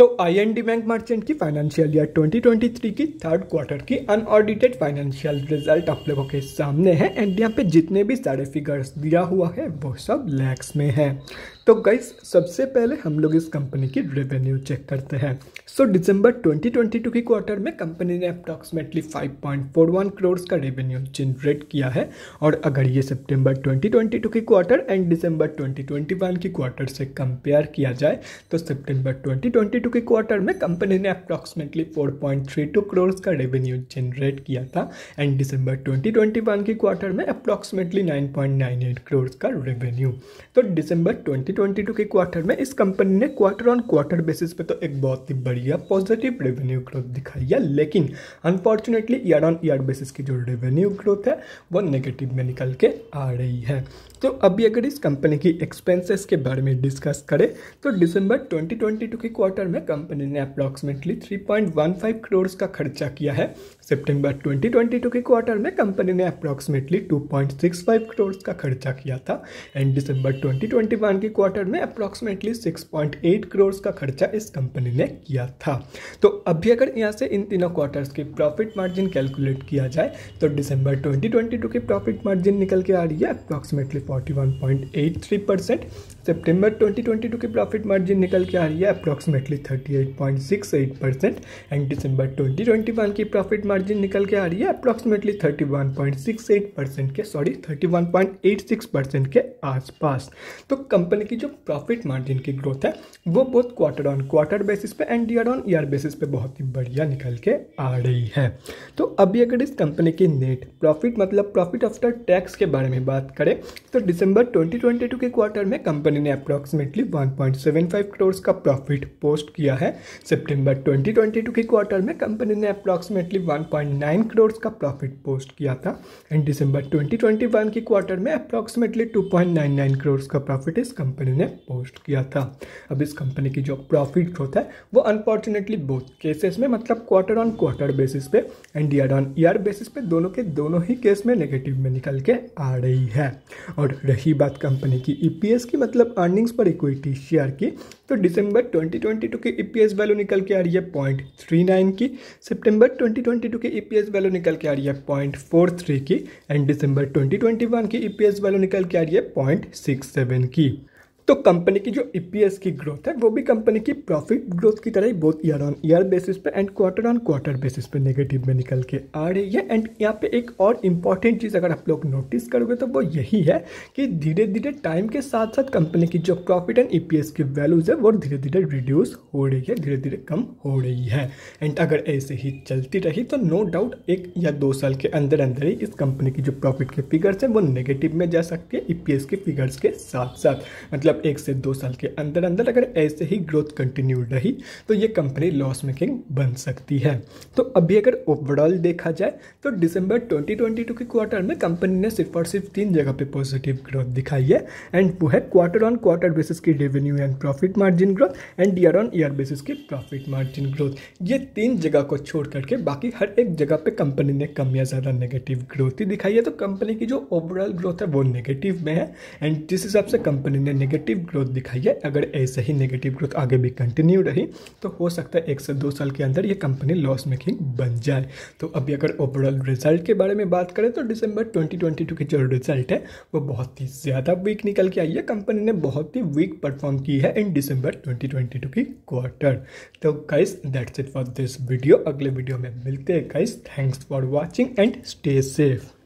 तो IND bank merchant की financial year 2023 की थर्ड क्वार्टर की अनऑडिटेड फाइनेंशियल रिजल्ट आप लोगों के सामने है एंड यहाँ पे जितने भी सारे फिगर्स दिया हुआ है वो सब लैक्स में है तो गाइस सबसे पहले हम लोग इस कंपनी की रेवेन्यू चेक करते हैं सो दिसंबर 2022 के क्वार्टर में कंपनी ने अप्रॉक्सीमेटली 5.41 करोड़ का रेवेन्यू जनरेट किया है और अगर ये सितंबर 2022 के क्वार्टर एंड दिसंबर 2021 के क्वार्टर से कंपेयर किया जाए तो सितंबर 2022 के क्वार्टर में कंपनी ने अप्रॉक्सीमेटली 4.32 करोड़ का रेवेन्यू जनरेट किया था एंड दिसंबर 2021 के क्वार्टर में अप्रॉक्सीमेटली 9.98 करोड़ का रेवेन्यू तो दिसंबर ट्वेंटी 2022 के क्वार्टर में इस कंपनी ने क्वार्टर ऑन क्वार्टर बेसिस पे तो एक बहुत ही बढ़िया पॉजिटिव रेवेन्यू ग्रोथ दिखाई है लेकिन unfortunately year on year basis की जो रेवेन्यू ग्रोथ है वो नेगेटिव में निकल के आ रही है तो अभी अगर इस कंपनी की एक्सपेंसेस के बारे में डिस्कस करें तो दिसंबर ट्वेंटी के क्वार्टर में कंपनी ने अप्रॉक्सीमेटली 3.15 करोड़ का खर्चा किया है सितंबर 2022 के क्वार्टर में कंपनी ने अप्रॉक्सीमेटली 2.65 करोड़ का खर्चा किया था एंड दिसंबर 2021 के क्वार्टर क्वार्टर में अप्रॉक्सीमेटली 6.8 करोड़ का खर्चा इस कंपनी ने किया था तो अभी अगर यहाँ से इन तीनों क्वार्टर्स के प्रॉफिट मार्जिन कैलकुलेट किया जाए तो दिसंबर 2022 के प्रॉफिट मार्जिन निकल के आ रही है अप्रॉक्सीमेटली 41.83 परसेंट सेप्टेम्बर 2022 के प्रॉफिट मार्जिन निकल के आ रही है अप्रॉक्सीमेटली 38.68 परसेंट एंड दिसंबर 2021 की प्रॉफिट मार्जिन निकल के आ रही है अप्रॉक्सीमेटली 31.68 परसेंट के सॉरी 31.86 परसेंट के आसपास तो कंपनी कि जो प्रॉफिट मार्जिन की ग्रोथ है वो बहुत क्वार्टर ऑन क्वार्टर बेसिस पे and year on year basis पे बहुत ही बढ़िया निकल के आ रही है तो अभी अगर इस कंपनी की नेट प्रॉफिट मतलब प्रॉफिट आफ्टर टैक्स के बारे में बात करें तो दिसंबर 2022 के क्वार्टर में कंपनी ने अप्रॉक्सीमेटली 1.75 करोड़ का प्रॉफिट पोस्ट किया है सेप्टेम्बर ट्वेंटी के क्वार्टर में कंपनी ने अप्रॉक्सीमेटली वन करोड़ का प्रॉफिट पोस्ट किया था एंड दिसंबर वन के क्वार्टर में अप्रॉक्सीमेटली नाइन करोड़ का प्रॉफिट इस कंपनी कंपनी ने पोस्ट किया था अब इस कंपनी की जो प्रॉफिट ग्रोथ है वो अनफॉर्चुनेटली बोथ केसेस में मतलब क्वार्टर ऑन क्वार्टर बेसिस पे and year on year basis पे दोनों के दोनों ही केस में नेगेटिव में निकल के आ रही है और रही बात कंपनी की ईपीएस e की मतलब अर्निंग्स पर इक्विटी शेयर की तो दिसंबर 2022 की ई वैल्यू निकल के आ रही है पॉइंट थ्री नाइन की सितंबर 2022 की ईपीएस वैल्यू निकल के आ रही है पॉइंट फोर थ्री की एंड दिसंबर 2021 की ईपीएस वैल्यू निकल के आ रही है पॉइंट सिक्स सेवन की तो कंपनी की जो ईपीएस e की ग्रोथ है वो भी कंपनी की प्रॉफिट ग्रोथ की तरह ही बहुत ईयर ऑन ईयर बेसिस पे and quarter on quarter basis पे नेगेटिव में निकल के आ रही है एंड यहाँ पे एक और इम्पॉर्टेंट चीज़ अगर आप लोग नोटिस करोगे तो वो यही है कि धीरे धीरे टाइम के साथ साथ कंपनी की जो प्रॉफिट एंड ईपीएस की वैल्यूज़ है वो धीरे धीरे रिड्यूस हो रही है धीरे धीरे कम हो रही है एंड अगर ऐसे ही चलती रही तो नो डाउट एक या दो साल के अंदर अंदर ही इस कंपनी की जो प्रॉफिट के फिगर्स हैं वो नेगेटिव में जा सकती है ईपीएस e के फिगर्स के साथ साथ मतलब एक से दो साल के अंदर अंदर अगर ऐसे ही ग्रोथ कंटिन्यू रही तो ये कंपनी लॉस मेकिंग बन सकती है तो अभी अगर ओवरऑल देखा जाए तो दिसंबर 2022 के क्वार्टर में कंपनी ने सिर्फ और सिर्फ तीन जगह पे पॉजिटिव ग्रोथ दिखाई है एंड वो है क्वार्टर ऑन क्वार्टर बेसिस की revenue and profit margin growth and year on year basis की प्रॉफिट मार्जिन ग्रोथ ये तीन जगह को छोड़ करके बाकी हर एक जगह पर कंपनी ने कम या ज़्यादा नेगेटिव ग्रोथ ही दिखाई है तो कंपनी की जो ओवरऑल ग्रोथ है वो नेगेटिव में है एंड जिस हिसाब से कंपनी ने नेगेटिव नेगेटिव ग्रोथ दिखाई है अगर ऐसे ही नेगेटिव ग्रोथ आगे भी कंटिन्यू रही तो हो सकता है एक से दो साल के अंदर ये कंपनी लॉस मेकिंग बन जाए तो अभी अगर ओवरऑल रिजल्ट के बारे में बात करें तो दिसंबर 2022 की जो रिजल्ट है वो बहुत ही ज़्यादा वीक निकल के आई है कंपनी ने बहुत ही वीक परफॉर्म की है इन दिसंबर ट्वेंटी की क्वार्टर तो guys that's it for this video अगले वीडियो में मिलते हैं guys thanks for watching and stay safe